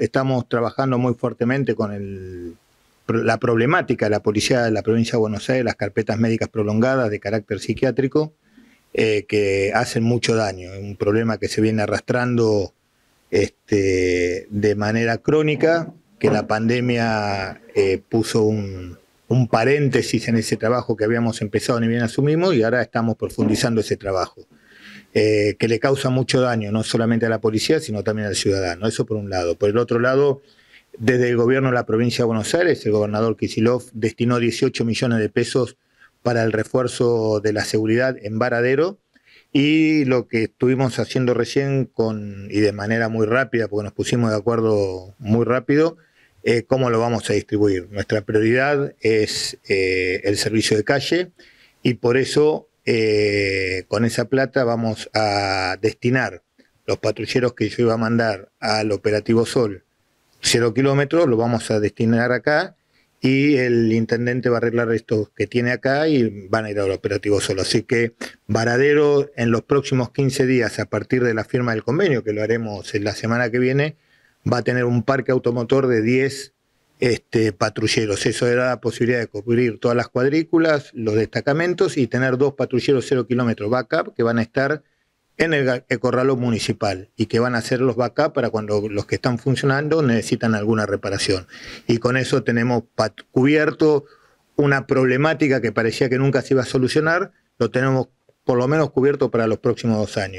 Estamos trabajando muy fuertemente con la problemática de la policía de la provincia de Buenos Aires, las carpetas médicas prolongadas de carácter psiquiátrico, eh, que hacen mucho daño. Es un problema que se viene arrastrando este, de manera crónica, que la pandemia eh, puso un, un paréntesis en ese trabajo que habíamos empezado ni bien asumimos y ahora estamos profundizando ese trabajo. Eh, que le causa mucho daño, no solamente a la policía, sino también al ciudadano. Eso por un lado. Por el otro lado, desde el gobierno de la provincia de Buenos Aires, el gobernador Kisilov destinó 18 millones de pesos para el refuerzo de la seguridad en Varadero. Y lo que estuvimos haciendo recién con, y de manera muy rápida, porque nos pusimos de acuerdo muy rápido, eh, cómo lo vamos a distribuir. Nuestra prioridad es eh, el servicio de calle y por eso con esa plata vamos a destinar los patrulleros que yo iba a mandar al operativo Sol, cero kilómetros, lo vamos a destinar acá y el intendente va a arreglar esto que tiene acá y van a ir al operativo Sol. Así que Varadero en los próximos 15 días, a partir de la firma del convenio, que lo haremos en la semana que viene, va a tener un parque automotor de 10 este, patrulleros. Eso era la posibilidad de cubrir todas las cuadrículas, los destacamentos y tener dos patrulleros cero kilómetros backup que van a estar en el, corralo municipal y que van a ser los backup para cuando los que están funcionando necesitan alguna reparación. Y con eso tenemos cubierto una problemática que parecía que nunca se iba a solucionar, lo tenemos por lo menos cubierto para los próximos dos años.